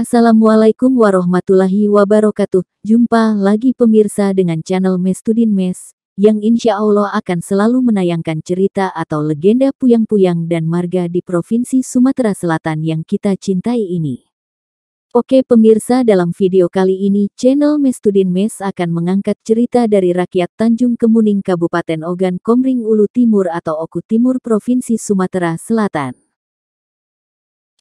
Assalamualaikum warahmatullahi wabarakatuh. Jumpa lagi pemirsa dengan channel Mestudin Mes, yang insya Allah akan selalu menayangkan cerita atau legenda puyang-puyang dan marga di Provinsi Sumatera Selatan yang kita cintai ini. Oke pemirsa dalam video kali ini channel Mestudin Mes akan mengangkat cerita dari rakyat Tanjung Kemuning Kabupaten Ogan Komring Ulu Timur atau Oku Timur Provinsi Sumatera Selatan.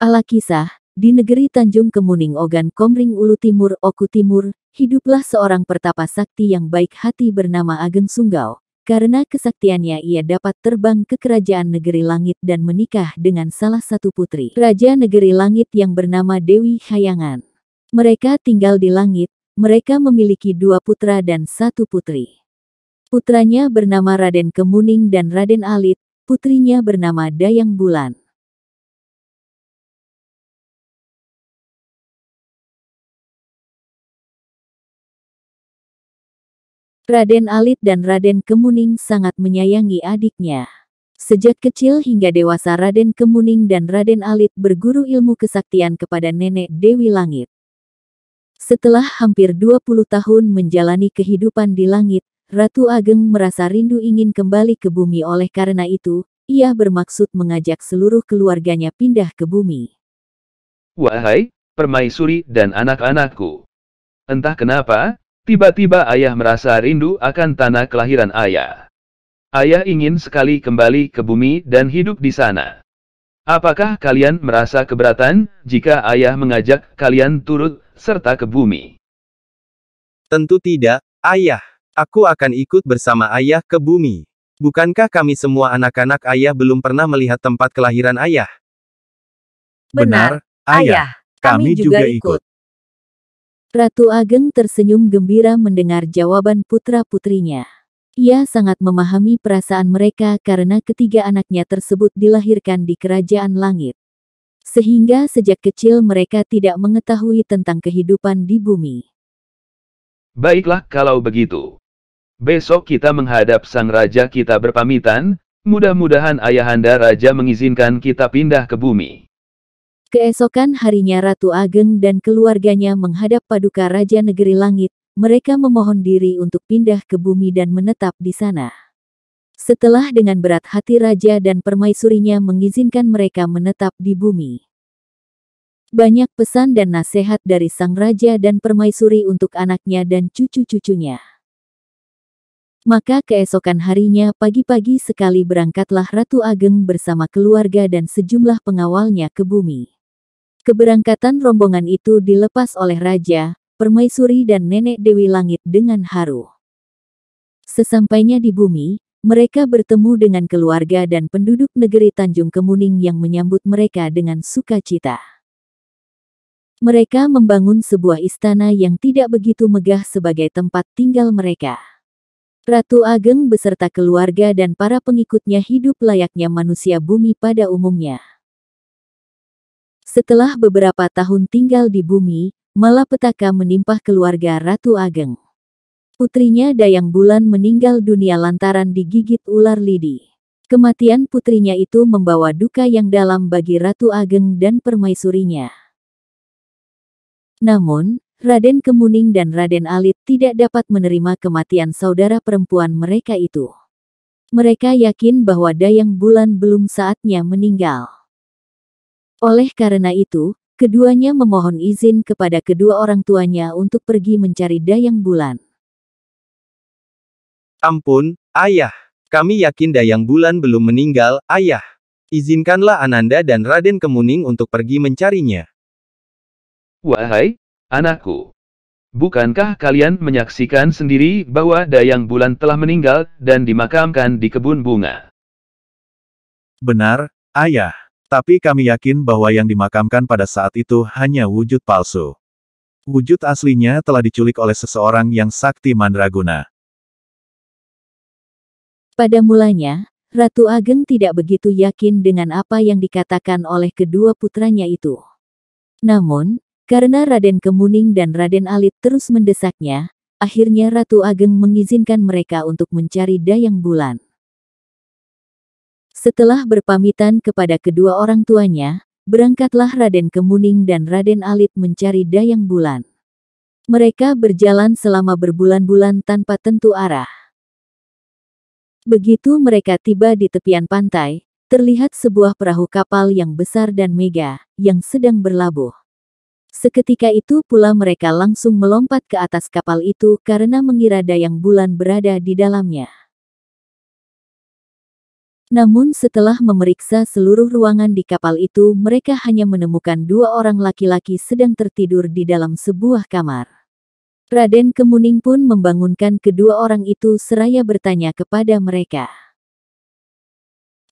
Ala kisah, di negeri Tanjung Kemuning Ogan Komring Ulu Timur Oku Timur, hiduplah seorang pertapa sakti yang baik hati bernama Ageng Sunggau. Karena kesaktiannya ia dapat terbang ke kerajaan negeri langit dan menikah dengan salah satu putri. Raja negeri langit yang bernama Dewi Hayangan. Mereka tinggal di langit, mereka memiliki dua putra dan satu putri. Putranya bernama Raden Kemuning dan Raden Alit, putrinya bernama Dayang Bulan. Raden Alit dan Raden Kemuning sangat menyayangi adiknya. Sejak kecil hingga dewasa Raden Kemuning dan Raden Alit berguru ilmu kesaktian kepada nenek Dewi Langit. Setelah hampir 20 tahun menjalani kehidupan di langit, Ratu Ageng merasa rindu ingin kembali ke bumi oleh karena itu, ia bermaksud mengajak seluruh keluarganya pindah ke bumi. Wahai, permaisuri dan anak-anakku. Entah kenapa, Tiba-tiba ayah merasa rindu akan tanah kelahiran ayah. Ayah ingin sekali kembali ke bumi dan hidup di sana. Apakah kalian merasa keberatan jika ayah mengajak kalian turut serta ke bumi? Tentu tidak, ayah. Aku akan ikut bersama ayah ke bumi. Bukankah kami semua anak-anak ayah belum pernah melihat tempat kelahiran ayah? Benar, ayah. Kami, juga ikut. Ratu Ageng tersenyum gembira mendengar jawaban putra-putrinya. Ia sangat memahami perasaan mereka karena ketiga anaknya tersebut dilahirkan di kerajaan langit. Sehingga sejak kecil mereka tidak mengetahui tentang kehidupan di bumi. Baiklah kalau begitu. Besok kita menghadap sang raja kita berpamitan, mudah-mudahan ayahanda raja mengizinkan kita pindah ke bumi. Keesokan harinya Ratu Ageng dan keluarganya menghadap paduka Raja Negeri Langit, mereka memohon diri untuk pindah ke bumi dan menetap di sana. Setelah dengan berat hati Raja dan permaisurinya mengizinkan mereka menetap di bumi. Banyak pesan dan nasihat dari Sang Raja dan permaisuri untuk anaknya dan cucu-cucunya. Maka keesokan harinya pagi-pagi sekali berangkatlah Ratu Ageng bersama keluarga dan sejumlah pengawalnya ke bumi. Keberangkatan rombongan itu dilepas oleh Raja, Permaisuri dan Nenek Dewi Langit dengan haru. Sesampainya di bumi, mereka bertemu dengan keluarga dan penduduk negeri Tanjung Kemuning yang menyambut mereka dengan sukacita. Mereka membangun sebuah istana yang tidak begitu megah sebagai tempat tinggal mereka. Ratu Ageng beserta keluarga dan para pengikutnya hidup layaknya manusia bumi pada umumnya. Setelah beberapa tahun tinggal di bumi, malapetaka menimpa keluarga Ratu Ageng. Putrinya Dayang Bulan meninggal dunia lantaran digigit ular lidi. Kematian putrinya itu membawa duka yang dalam bagi Ratu Ageng dan permaisurinya. Namun, Raden Kemuning dan Raden Alit tidak dapat menerima kematian saudara perempuan mereka itu. Mereka yakin bahwa Dayang Bulan belum saatnya meninggal. Oleh karena itu, keduanya memohon izin kepada kedua orang tuanya untuk pergi mencari Dayang Bulan. Ampun, Ayah. Kami yakin Dayang Bulan belum meninggal, Ayah. Izinkanlah Ananda dan Raden Kemuning untuk pergi mencarinya. Wahai, anakku. Bukankah kalian menyaksikan sendiri bahwa Dayang Bulan telah meninggal dan dimakamkan di kebun bunga? Benar, Ayah. Tapi kami yakin bahwa yang dimakamkan pada saat itu hanya wujud palsu. Wujud aslinya telah diculik oleh seseorang yang sakti mandraguna. Pada mulanya, Ratu Ageng tidak begitu yakin dengan apa yang dikatakan oleh kedua putranya itu. Namun, karena Raden Kemuning dan Raden Alit terus mendesaknya, akhirnya Ratu Ageng mengizinkan mereka untuk mencari Dayang Bulan. Setelah berpamitan kepada kedua orang tuanya, berangkatlah Raden Kemuning dan Raden Alit mencari dayang bulan. Mereka berjalan selama berbulan-bulan tanpa tentu arah. Begitu mereka tiba di tepian pantai, terlihat sebuah perahu kapal yang besar dan mega, yang sedang berlabuh. Seketika itu pula mereka langsung melompat ke atas kapal itu karena mengira dayang bulan berada di dalamnya. Namun setelah memeriksa seluruh ruangan di kapal itu mereka hanya menemukan dua orang laki-laki sedang tertidur di dalam sebuah kamar. Raden Kemuning pun membangunkan kedua orang itu seraya bertanya kepada mereka.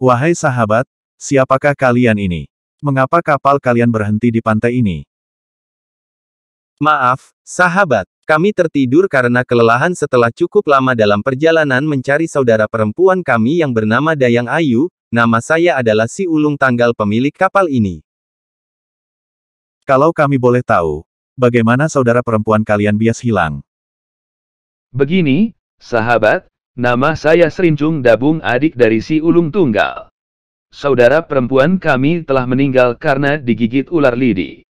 Wahai sahabat, siapakah kalian ini? Mengapa kapal kalian berhenti di pantai ini? Maaf, sahabat, kami tertidur karena kelelahan setelah cukup lama dalam perjalanan mencari saudara perempuan kami yang bernama Dayang Ayu, nama saya adalah si ulung tanggal pemilik kapal ini. Kalau kami boleh tahu, bagaimana saudara perempuan kalian bias hilang? Begini, sahabat, nama saya Serinjung Dabung adik dari si ulung tunggal. Saudara perempuan kami telah meninggal karena digigit ular lidi.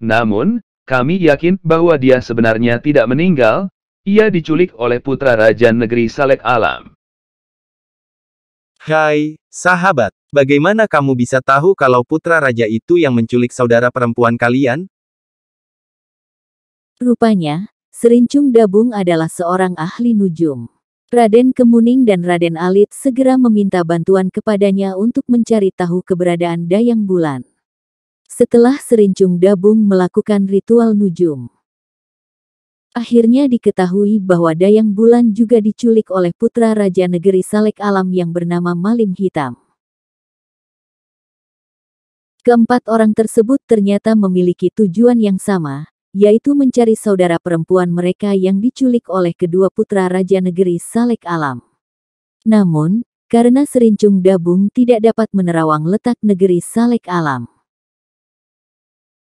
Namun, kami yakin bahwa dia sebenarnya tidak meninggal, ia diculik oleh putra Raja Negeri Salek Alam. Hai, sahabat, bagaimana kamu bisa tahu kalau putra raja itu yang menculik saudara perempuan kalian? Rupanya, Serincung Dabung adalah seorang ahli nujum. Raden Kemuning dan Raden Alit segera meminta bantuan kepadanya untuk mencari tahu keberadaan Dayang Bulan setelah serincung dabung melakukan ritual nujum. Akhirnya diketahui bahwa Dayang Bulan juga diculik oleh putra Raja Negeri Salek Alam yang bernama Malim Hitam. Keempat orang tersebut ternyata memiliki tujuan yang sama, yaitu mencari saudara perempuan mereka yang diculik oleh kedua putra Raja Negeri Salek Alam. Namun, karena serincung dabung tidak dapat menerawang letak negeri Salek Alam.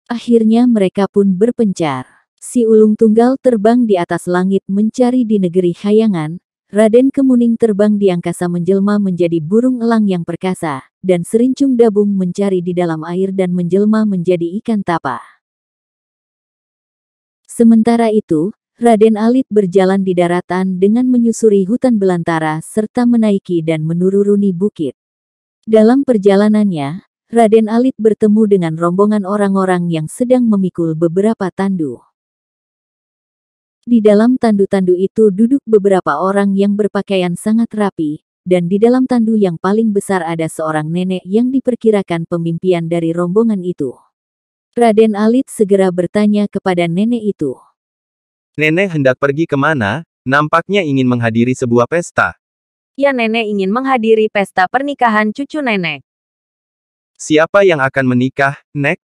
Akhirnya mereka pun berpencar. Si ulung tunggal terbang di atas langit mencari di negeri hayangan, Raden Kemuning terbang di angkasa menjelma menjadi burung elang yang perkasa, dan serincung dabung mencari di dalam air dan menjelma menjadi ikan tapa. Sementara itu, Raden Alit berjalan di daratan dengan menyusuri hutan belantara serta menaiki dan menuruni bukit. Dalam perjalanannya, Raden Alit bertemu dengan rombongan orang-orang yang sedang memikul beberapa tandu. Di dalam tandu-tandu itu duduk beberapa orang yang berpakaian sangat rapi, dan di dalam tandu yang paling besar ada seorang nenek yang diperkirakan pemimpian dari rombongan itu. Raden Alit segera bertanya kepada nenek itu. Nenek hendak pergi kemana? Nampaknya ingin menghadiri sebuah pesta. Ya nenek ingin menghadiri pesta pernikahan cucu nenek. Siapa yang akan menikah, Nek?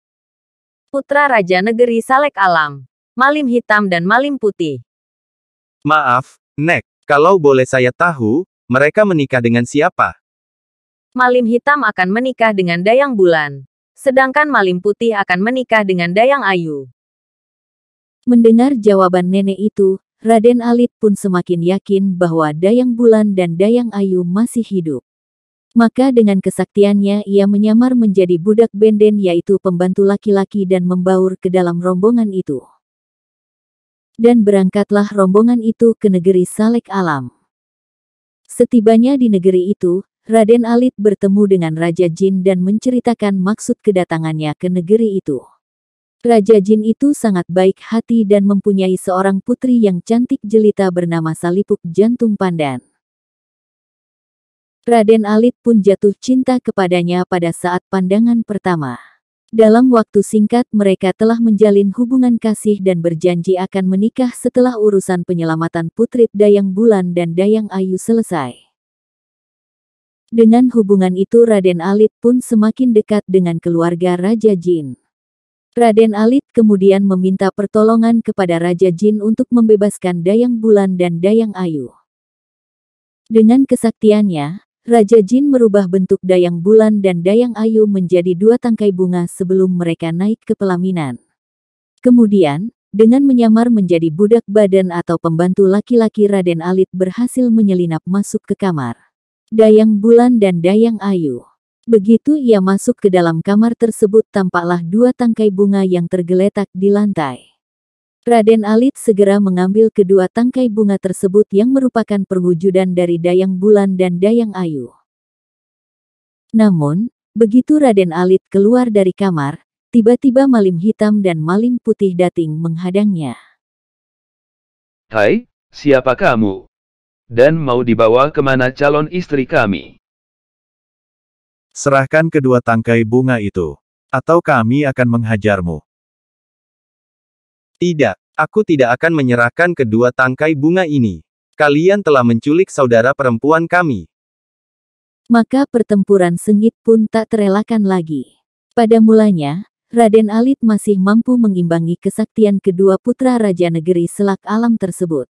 Putra Raja Negeri Salek Alam. Malim hitam dan malim putih. Maaf, Nek. Kalau boleh saya tahu, mereka menikah dengan siapa? Malim hitam akan menikah dengan Dayang Bulan. Sedangkan malim putih akan menikah dengan Dayang Ayu. Mendengar jawaban nenek itu, Raden Alit pun semakin yakin bahwa Dayang Bulan dan Dayang Ayu masih hidup. Maka dengan kesaktiannya ia menyamar menjadi budak benden yaitu pembantu laki-laki dan membaur ke dalam rombongan itu. Dan berangkatlah rombongan itu ke negeri Salek Alam. Setibanya di negeri itu, Raden Alit bertemu dengan Raja Jin dan menceritakan maksud kedatangannya ke negeri itu. Raja Jin itu sangat baik hati dan mempunyai seorang putri yang cantik jelita bernama Salipuk Jantung Pandan. Raden Alit pun jatuh cinta kepadanya pada saat pandangan pertama. Dalam waktu singkat mereka telah menjalin hubungan kasih dan berjanji akan menikah setelah urusan penyelamatan Putri Dayang Bulan dan Dayang Ayu selesai. Dengan hubungan itu Raden Alit pun semakin dekat dengan keluarga Raja Jin. Raden Alit kemudian meminta pertolongan kepada Raja Jin untuk membebaskan Dayang Bulan dan Dayang Ayu. Dengan kesaktiannya, Raja Jin merubah bentuk dayang bulan dan dayang ayu menjadi dua tangkai bunga sebelum mereka naik ke pelaminan. Kemudian, dengan menyamar menjadi budak badan atau pembantu laki-laki Raden Alit berhasil menyelinap masuk ke kamar. Dayang bulan dan dayang ayu. Begitu ia masuk ke dalam kamar tersebut tampaklah dua tangkai bunga yang tergeletak di lantai. Raden Alit segera mengambil kedua tangkai bunga tersebut yang merupakan perwujudan dari Dayang Bulan dan Dayang Ayu. Namun, begitu Raden Alit keluar dari kamar, tiba-tiba Malim Hitam dan Malim Putih Dating menghadangnya. Hai, siapa kamu? Dan mau dibawa kemana calon istri kami? Serahkan kedua tangkai bunga itu, atau kami akan menghajarmu. Tidak, aku tidak akan menyerahkan kedua tangkai bunga ini. Kalian telah menculik saudara perempuan kami. Maka pertempuran sengit pun tak terelakkan lagi. Pada mulanya, Raden Alit masih mampu mengimbangi kesaktian kedua putra Raja Negeri Selak Alam tersebut.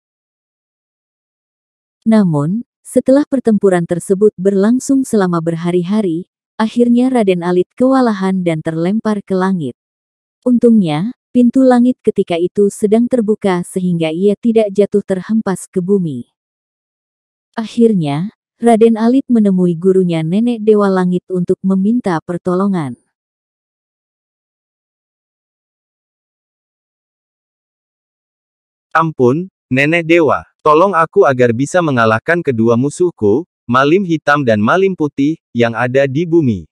Namun, setelah pertempuran tersebut berlangsung selama berhari-hari, akhirnya Raden Alit kewalahan dan terlempar ke langit. Untungnya, Pintu langit ketika itu sedang terbuka sehingga ia tidak jatuh terhempas ke bumi. Akhirnya, Raden Alit menemui gurunya Nenek Dewa Langit untuk meminta pertolongan. Ampun, Nenek Dewa, tolong aku agar bisa mengalahkan kedua musuhku, Malim Hitam dan Malim Putih, yang ada di bumi.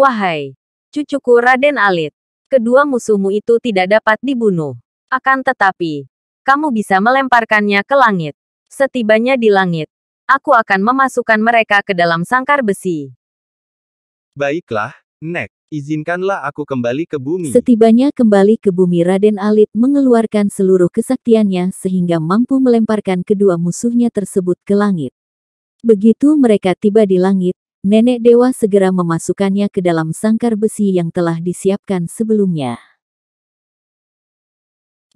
Wahai, cucuku Raden Alit, kedua musuhmu itu tidak dapat dibunuh. Akan tetapi, kamu bisa melemparkannya ke langit. Setibanya di langit, aku akan memasukkan mereka ke dalam sangkar besi. Baiklah, Nek, izinkanlah aku kembali ke bumi. Setibanya kembali ke bumi Raden Alit mengeluarkan seluruh kesaktiannya sehingga mampu melemparkan kedua musuhnya tersebut ke langit. Begitu mereka tiba di langit, Nenek dewa segera memasukkannya ke dalam sangkar besi yang telah disiapkan sebelumnya.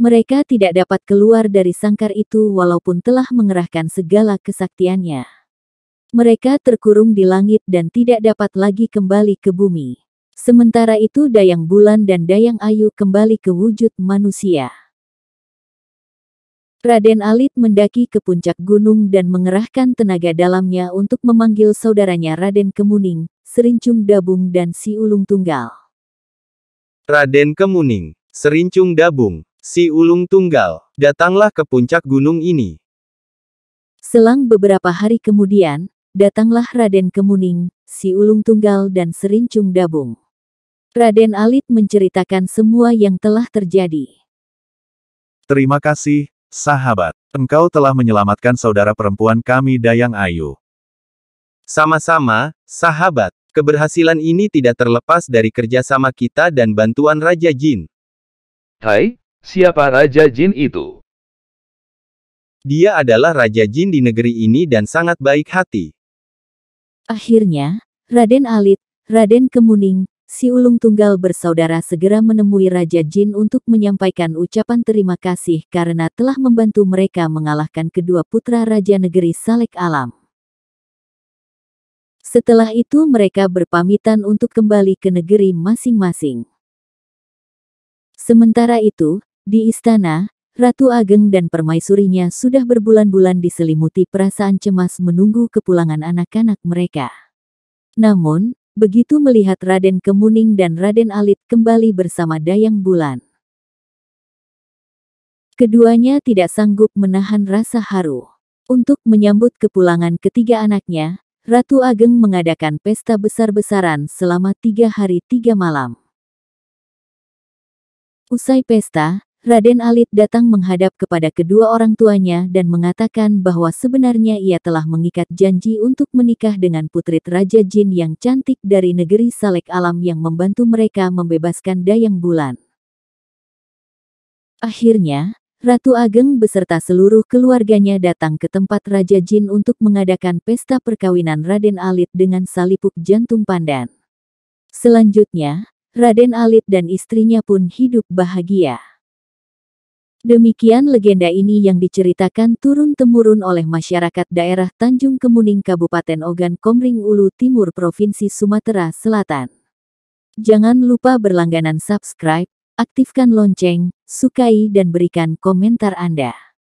Mereka tidak dapat keluar dari sangkar itu walaupun telah mengerahkan segala kesaktiannya. Mereka terkurung di langit dan tidak dapat lagi kembali ke bumi. Sementara itu Dayang Bulan dan Dayang Ayu kembali ke wujud manusia. Raden Alit mendaki ke puncak gunung dan mengerahkan tenaga dalamnya untuk memanggil saudaranya Raden Kemuning, Serincung Dabung dan Si Ulung Tunggal. Raden Kemuning, Serincung Dabung, Si Ulung Tunggal, datanglah ke puncak gunung ini. Selang beberapa hari kemudian, datanglah Raden Kemuning, Si Ulung Tunggal dan Serincung Dabung. Raden Alit menceritakan semua yang telah terjadi. Terima kasih, Sahabat, engkau telah menyelamatkan saudara perempuan kami Dayang Ayu. Sama-sama, sahabat, keberhasilan ini tidak terlepas dari kerjasama kita dan bantuan Raja Jin. Hai, siapa Raja Jin itu? Dia adalah Raja Jin di negeri ini dan sangat baik hati. Akhirnya, Raden Alit, Raden Kemuning, si ulung tunggal bersaudara segera menemui Raja Jin untuk menyampaikan ucapan terima kasih karena telah membantu mereka mengalahkan kedua putra Raja Negeri Salek Alam. Setelah itu mereka berpamitan untuk kembali ke negeri masing-masing. Sementara itu, di istana, Ratu Ageng dan permaisurinya sudah berbulan-bulan diselimuti perasaan cemas menunggu kepulangan anak-anak mereka. Namun, begitu melihat Raden Kemuning dan Raden Alit kembali bersama Dayang Bulan. Keduanya tidak sanggup menahan rasa haru. Untuk menyambut kepulangan ketiga anaknya, Ratu Ageng mengadakan pesta besar-besaran selama tiga hari tiga malam. Usai pesta, Raden Alit datang menghadap kepada kedua orang tuanya dan mengatakan bahwa sebenarnya ia telah mengikat janji untuk menikah dengan putri Raja Jin yang cantik dari negeri Salek Alam yang membantu mereka membebaskan Dayang Bulan. Akhirnya, Ratu Ageng beserta seluruh keluarganya datang ke tempat Raja Jin untuk mengadakan pesta perkawinan Raden Alit dengan salipuk jantung pandan. Selanjutnya, Raden Alit dan istrinya pun hidup bahagia. Demikian legenda ini yang diceritakan turun-temurun oleh masyarakat daerah Tanjung Kemuning Kabupaten Ogan Komering Ulu Timur Provinsi Sumatera Selatan. Jangan lupa berlangganan subscribe, aktifkan lonceng, sukai dan berikan komentar Anda.